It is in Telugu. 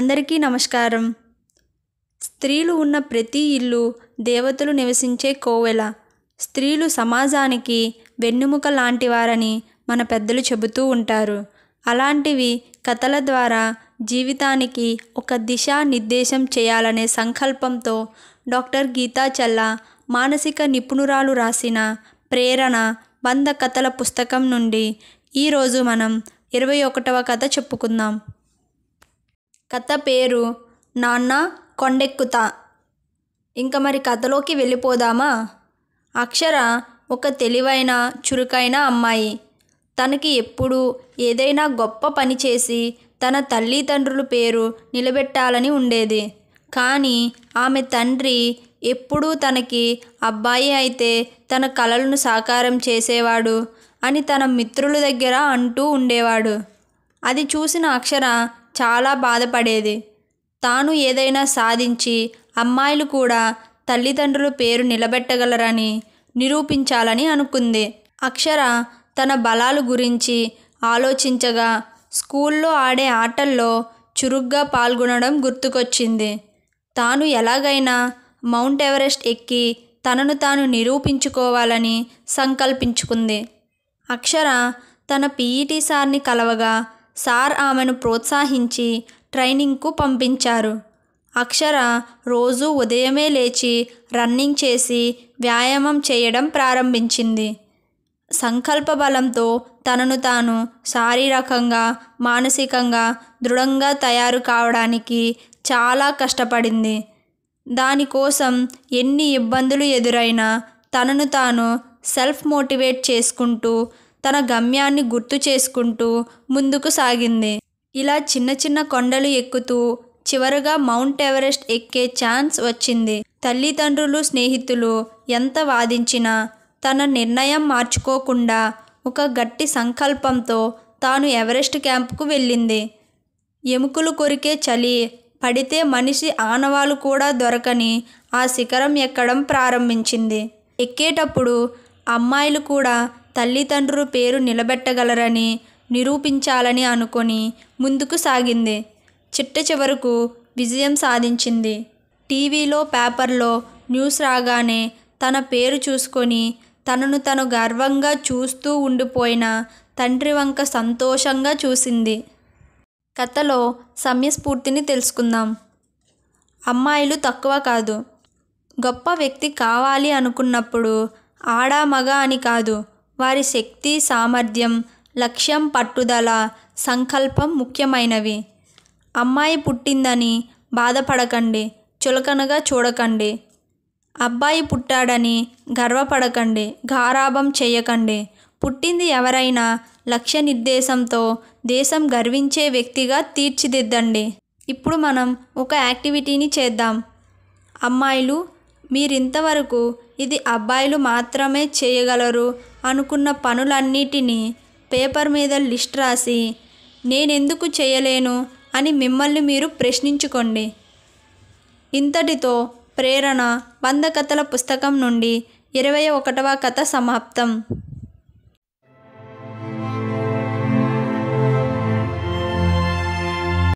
అందరికీ నమస్కారం స్త్రీలు ఉన్న ప్రతి ఇల్లు దేవతలు నివసించే కోవెల స్త్రీలు సమాజానికి వెన్నెముక లాంటివారని మన పెద్దలు చెబుతూ ఉంటారు అలాంటివి కథల ద్వారా జీవితానికి ఒక దిశా నిర్దేశం చేయాలనే సంకల్పంతో డాక్టర్ గీతా చల్ల మానసిక నిపుణురాలు రాసిన ప్రేరణ వంద కథల పుస్తకం నుండి ఈరోజు మనం ఇరవై ఒకటవ కథ చెప్పుకుందాం కథ పేరు నాన్న కొండెక్కుతా ఇంకా మరి కథలోకి వెళ్ళిపోదామా అక్షర ఒక తెలివైన చురుకైన అమ్మాయి తనకి ఎప్పుడూ ఏదైనా గొప్ప పని చేసి తన తల్లిదండ్రుల పేరు నిలబెట్టాలని ఉండేది కానీ ఆమె తండ్రి ఎప్పుడూ తనకి అబ్బాయి అయితే తన కలలను సాకారం చేసేవాడు అని తన మిత్రుల దగ్గర అంటూ ఉండేవాడు అది చూసిన అక్షర చాలా బాధపడేది తాను ఏదైనా సాధించి అమ్మాయిలు కూడా తల్లిదండ్రుల పేరు నిలబెట్టగలరని నిరూపించాలని అనుకుంది అక్షర తన బలాలు గురించి ఆలోచించగా స్కూల్లో ఆడే ఆటల్లో చురుగ్గా పాల్గొనడం గుర్తుకొచ్చింది తాను ఎలాగైనా మౌంట్ ఎవరెస్ట్ ఎక్కి తనను తాను నిరూపించుకోవాలని సంకల్పించుకుంది అక్షర తన పీఈటీ సార్ని కలవగా సార్ ఆమెను ప్రోత్సహించి ట్రైనింగ్కు పంపించారు అక్షర రోజూ ఉదయమే లేచి రన్నింగ్ చేసి వ్యాయామం చేయడం ప్రారంభించింది సంకల్ప బలంతో తనను తాను శారీరకంగా మానసికంగా దృఢంగా తయారు కావడానికి చాలా కష్టపడింది దానికోసం ఎన్ని ఇబ్బందులు ఎదురైనా తనను తాను సెల్ఫ్ మోటివేట్ చేసుకుంటూ తన గమ్యాన్ని గుర్తు చేసుకుంటూ ముందుకు సాగింది ఇలా చిన్న చిన్న కొండలు ఎక్కుతూ చివరగా మౌంట్ ఎవరెస్ట్ ఎక్కే ఛాన్స్ వచ్చింది తల్లిదండ్రులు స్నేహితులు ఎంత వాదించినా తన నిర్ణయం మార్చుకోకుండా ఒక గట్టి సంకల్పంతో తాను ఎవరెస్ట్ క్యాంపుకు వెళ్ళింది ఎముకలు కొరికే చలి పడితే మనిషి ఆనవాలు కూడా దొరకని ఆ శిఖరం ఎక్కడం ప్రారంభించింది ఎక్కేటప్పుడు అమ్మాయిలు కూడా తల్లిదండ్రుల పేరు నిలబెట్టగలరని నిరూపించాలని అనుకొని ముందుకు సాగింది చిట్ట చివరకు విజయం సాధించింది టీవీలో పేపర్లో న్యూస్ రాగానే తన పేరు చూసుకొని తనను తను గర్వంగా చూస్తూ ఉండిపోయిన తండ్రి వంక సంతోషంగా చూసింది కథలో సమయస్ఫూర్తిని తెలుసుకుందాం అమ్మాయిలు తక్కువ కాదు గొప్ప వ్యక్తి కావాలి అనుకున్నప్పుడు ఆడా మగ అని కాదు వారి శక్తి సామర్థ్యం లక్ష్యం పట్టుదల సంకల్పం ముఖ్యమైనవి అమ్మాయి పుట్టిందని బాధపడకండి చులకనగా చూడకండి అబ్బాయి పుట్టాడని గర్వపడకండి గారాభం చేయకండి పుట్టింది ఎవరైనా లక్ష్య నిర్దేశంతో దేశం గర్వించే వ్యక్తిగా తీర్చిదిద్దండి ఇప్పుడు మనం ఒక యాక్టివిటీని చేద్దాం అమ్మాయిలు మీరింతవరకు ఇది అబ్బాయిలు మాత్రమే చేయగలరు అనుకున్న పనులన్నిటినీ పేపర్ మీద లిస్ట్ రాసి నేనెందుకు చేయలేను అని మిమ్మల్ని మీరు ప్రశ్నించుకోండి ఇంతటితో ప్రేరణ వంద కథల పుస్తకం నుండి ఇరవై ఒకటవ కథ సమాప్తం